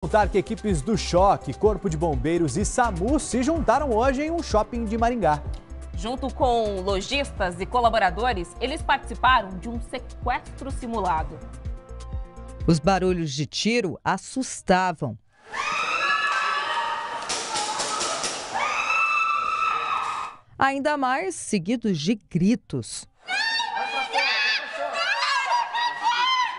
Contar que equipes do Choque, Corpo de Bombeiros e SAMU se juntaram hoje em um shopping de Maringá. Junto com lojistas e colaboradores, eles participaram de um sequestro simulado. Os barulhos de tiro assustavam. Ainda mais seguidos de gritos.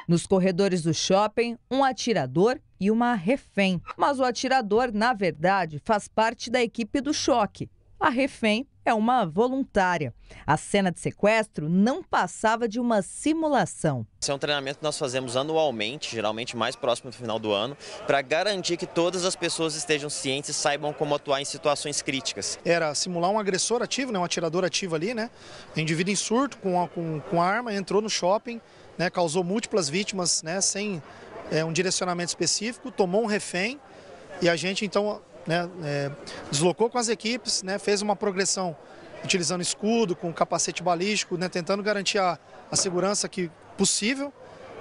Nos corredores do shopping, um atirador e uma refém. Mas o atirador, na verdade, faz parte da equipe do choque. A refém é uma voluntária. A cena de sequestro não passava de uma simulação. Esse é um treinamento que nós fazemos anualmente, geralmente mais próximo do final do ano, para garantir que todas as pessoas estejam cientes e saibam como atuar em situações críticas. Era simular um agressor ativo, né, um atirador ativo ali, né? Indivíduo em surto com a, com, com arma, entrou no shopping, né, causou múltiplas vítimas, né, sem é, um direcionamento específico, tomou um refém e a gente então né, é, deslocou com as equipes, né, fez uma progressão utilizando escudo, com capacete balístico, né, tentando garantir a, a segurança que possível,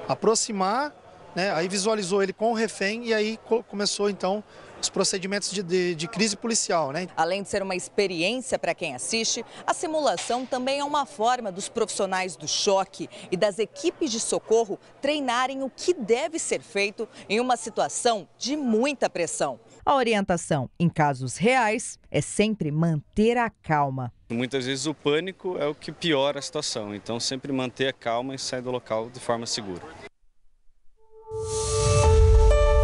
aproximar né? Aí visualizou ele com o refém e aí co começou então os procedimentos de, de, de, crise policial. Né? Além de ser uma experiência para quem assiste, a simulação também é uma forma dos profissionais do choque e das equipes de socorro treinarem o que deve ser feito em uma situação de muita pressão. A orientação em casos reais é sempre manter a calma. Muitas vezes o pânico é o que piora a situação, então sempre manter a calma e sair do local de forma segura.